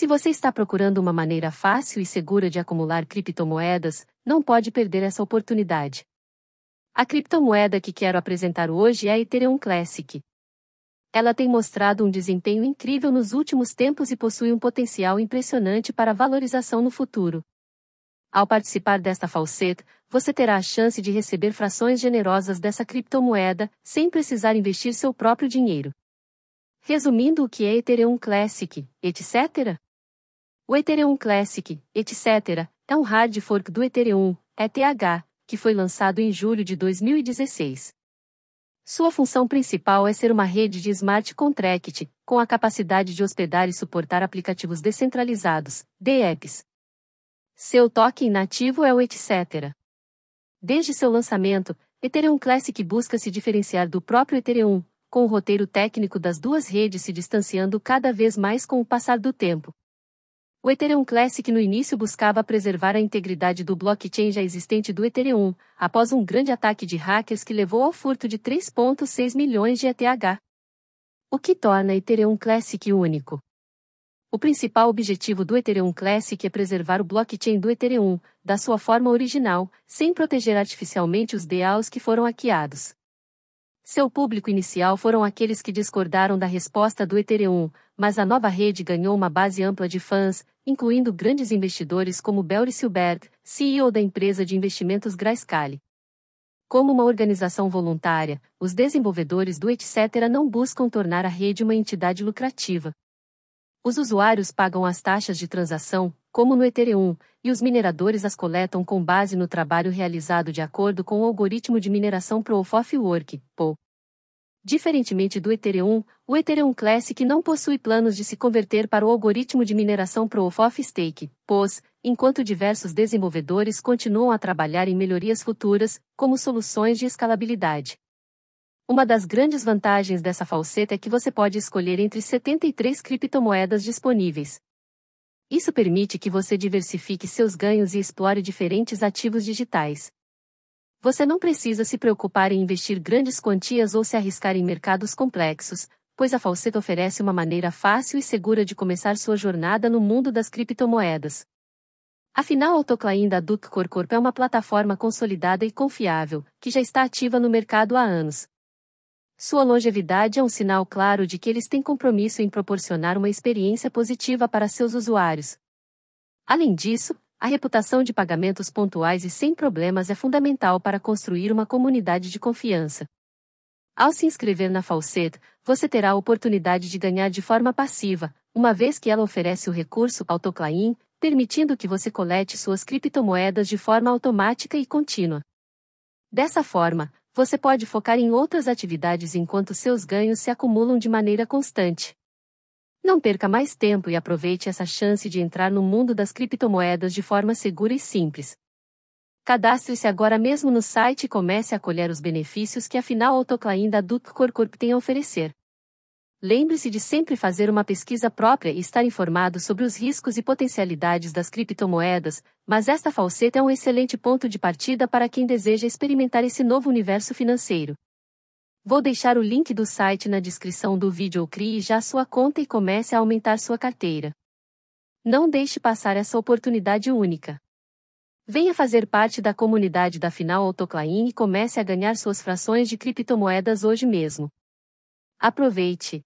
Se você está procurando uma maneira fácil e segura de acumular criptomoedas, não pode perder essa oportunidade. A criptomoeda que quero apresentar hoje é a Ethereum Classic. Ela tem mostrado um desempenho incrível nos últimos tempos e possui um potencial impressionante para valorização no futuro. Ao participar desta falseta, você terá a chance de receber frações generosas dessa criptomoeda, sem precisar investir seu próprio dinheiro. Resumindo o que é Ethereum Classic, etc., o Ethereum Classic, etc., é um hard fork do Ethereum, ETH, que foi lançado em julho de 2016. Sua função principal é ser uma rede de smart contract, com a capacidade de hospedar e suportar aplicativos descentralizados, DEX. Seu token nativo é o etc. Desde seu lançamento, Ethereum Classic busca se diferenciar do próprio Ethereum, com o roteiro técnico das duas redes se distanciando cada vez mais com o passar do tempo. O Ethereum Classic no início buscava preservar a integridade do blockchain já existente do Ethereum, após um grande ataque de hackers que levou ao furto de 3,6 milhões de ETH. O que torna Ethereum Classic único? O principal objetivo do Ethereum Classic é preservar o blockchain do Ethereum, da sua forma original, sem proteger artificialmente os DAOs que foram hackeados. Seu público inicial foram aqueles que discordaram da resposta do Ethereum, mas a nova rede ganhou uma base ampla de fãs, incluindo grandes investidores como Belry Silbert, CEO da empresa de investimentos Grayscale. Como uma organização voluntária, os desenvolvedores do etc. não buscam tornar a rede uma entidade lucrativa. Os usuários pagam as taxas de transação, como no Ethereum, e os mineradores as coletam com base no trabalho realizado de acordo com o algoritmo de mineração Proof of Work, (PoW). Diferentemente do Ethereum, o Ethereum Classic não possui planos de se converter para o algoritmo de mineração Proof of Stake, pois, enquanto diversos desenvolvedores continuam a trabalhar em melhorias futuras, como soluções de escalabilidade. Uma das grandes vantagens dessa falseta é que você pode escolher entre 73 criptomoedas disponíveis. Isso permite que você diversifique seus ganhos e explore diferentes ativos digitais você não precisa se preocupar em investir grandes quantias ou se arriscar em mercados complexos, pois a Falseta oferece uma maneira fácil e segura de começar sua jornada no mundo das criptomoedas. Afinal, a Autoclaim da Duke é uma plataforma consolidada e confiável, que já está ativa no mercado há anos. Sua longevidade é um sinal claro de que eles têm compromisso em proporcionar uma experiência positiva para seus usuários. Além disso, a reputação de pagamentos pontuais e sem problemas é fundamental para construir uma comunidade de confiança. Ao se inscrever na Falset, você terá a oportunidade de ganhar de forma passiva, uma vez que ela oferece o recurso AutoClaim, permitindo que você colete suas criptomoedas de forma automática e contínua. Dessa forma, você pode focar em outras atividades enquanto seus ganhos se acumulam de maneira constante. Não perca mais tempo e aproveite essa chance de entrar no mundo das criptomoedas de forma segura e simples. Cadastre-se agora mesmo no site e comece a colher os benefícios que afinal Autoclaim da Dutcor Corp tem a oferecer. Lembre-se de sempre fazer uma pesquisa própria e estar informado sobre os riscos e potencialidades das criptomoedas, mas esta falseta é um excelente ponto de partida para quem deseja experimentar esse novo universo financeiro. Vou deixar o link do site na descrição do vídeo ou crie já sua conta e comece a aumentar sua carteira. Não deixe passar essa oportunidade única. Venha fazer parte da comunidade da Final Autoclaim e comece a ganhar suas frações de criptomoedas hoje mesmo. Aproveite!